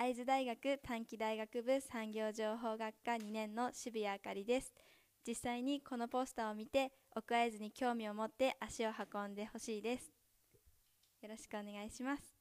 会津大学短期大学部産業情報学科2年の渋谷あかりです実際にこのポスターを見て奥会津に興味を持って足を運んでほしいですよろしくお願いします